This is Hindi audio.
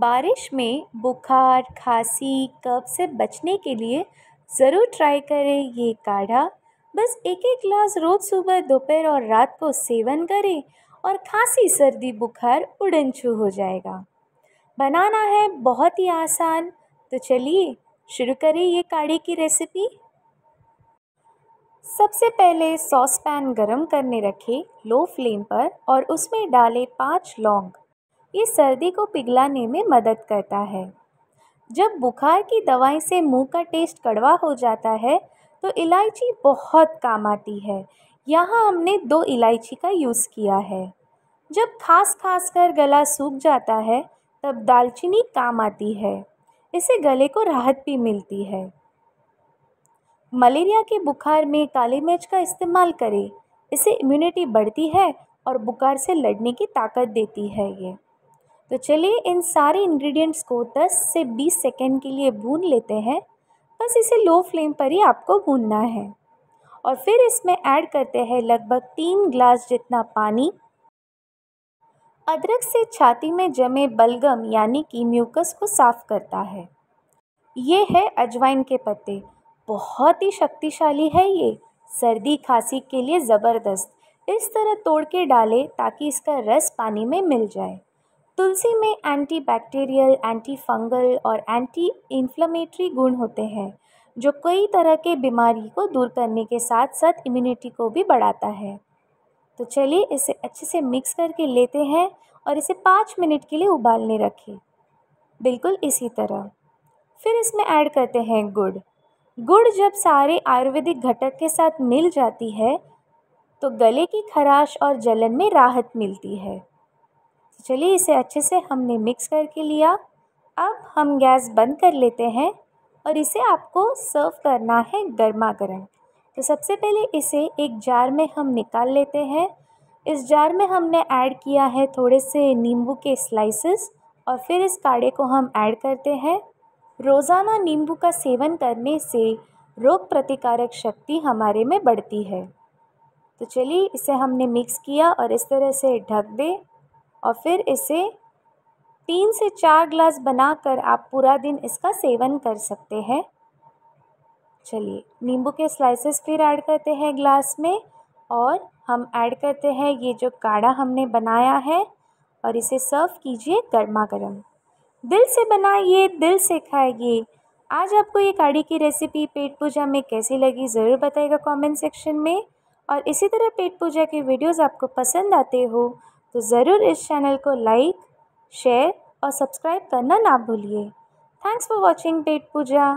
बारिश में बुखार खांसी कफ से बचने के लिए ज़रूर ट्राई करें ये काढ़ा बस एक एक ग्लास रोज़ सुबह दोपहर और रात को सेवन करें और खांसी सर्दी बुखार उड़न छू हो जाएगा बनाना है बहुत ही आसान तो चलिए शुरू करें ये काढ़े की रेसिपी सबसे पहले सॉस पैन गरम करने रखें लो फ्लेम पर और उसमें डालें पाँच लौंग ये सर्दी को पिघलाने में मदद करता है जब बुखार की दवाई से मुंह का टेस्ट कड़वा हो जाता है तो इलायची बहुत काम आती है यहाँ हमने दो इलायची का यूज़ किया है जब खास खास कर गला सूख जाता है तब दालचीनी काम आती है इसे गले को राहत भी मिलती है मलेरिया के बुखार में काली मिर्च का इस्तेमाल करें इससे इम्यूनिटी बढ़ती है और बुखार से लड़ने की ताकत देती है ये तो चलिए इन सारे इंग्रेडिएंट्स को 10 से 20 सेकेंड के लिए भून लेते हैं बस इसे लो फ्लेम पर ही आपको भूनना है और फिर इसमें ऐड करते हैं लगभग तीन ग्लास जितना पानी अदरक से छाती में जमे बलगम यानी कि म्यूकस को साफ करता है ये है अजवाइन के पत्ते बहुत ही शक्तिशाली है ये सर्दी खांसी के लिए ज़बरदस्त इस तरह तोड़ के डालें ताकि इसका रस पानी में मिल जाए तुलसी में एंटी बैक्टीरियल एंटी फंगल और एंटी इन्फ्लेमेटरी गुण होते हैं जो कई तरह के बीमारी को दूर करने के साथ साथ इम्यूनिटी को भी बढ़ाता है तो चलिए इसे अच्छे से मिक्स करके लेते हैं और इसे पाँच मिनट के लिए उबालने रखें बिल्कुल इसी तरह फिर इसमें ऐड करते हैं गुड़ गुड़ जब सारे आयुर्वेदिक घटक के साथ मिल जाती है तो गले की खराश और जलन में राहत मिलती है चलिए इसे अच्छे से हमने मिक्स करके लिया अब हम गैस बंद कर लेते हैं और इसे आपको सर्व करना है गर्मा गर्म तो सबसे पहले इसे एक जार में हम निकाल लेते हैं इस जार में हमने ऐड किया है थोड़े से नींबू के स्लाइसेस और फिर इस काढ़े को हम ऐड करते हैं रोज़ाना नींबू का सेवन करने से रोग प्रतिकारक शक्ति हमारे में बढ़ती है तो चलिए इसे हमने मिक्स किया और इस तरह से ढक दें और फिर इसे तीन से चार ग्लास बनाकर आप पूरा दिन इसका सेवन कर सकते हैं चलिए नींबू के स्लाइसेस फिर ऐड करते हैं ग्लास में और हम ऐड करते हैं ये जो काढ़ा हमने बनाया है और इसे सर्व कीजिए गर्मा गर्म दिल से बनाइए दिल से खाइए आज आपको ये काढ़ी की रेसिपी पेट पूजा में कैसी लगी ज़रूर बताइएगा कमेंट सेक्शन में और इसी तरह पेट पूजा के वीडियोस आपको पसंद आते हो तो ज़रूर इस चैनल को लाइक शेयर और सब्सक्राइब करना ना भूलिए थैंक्स फॉर वॉचिंग पेट पूजा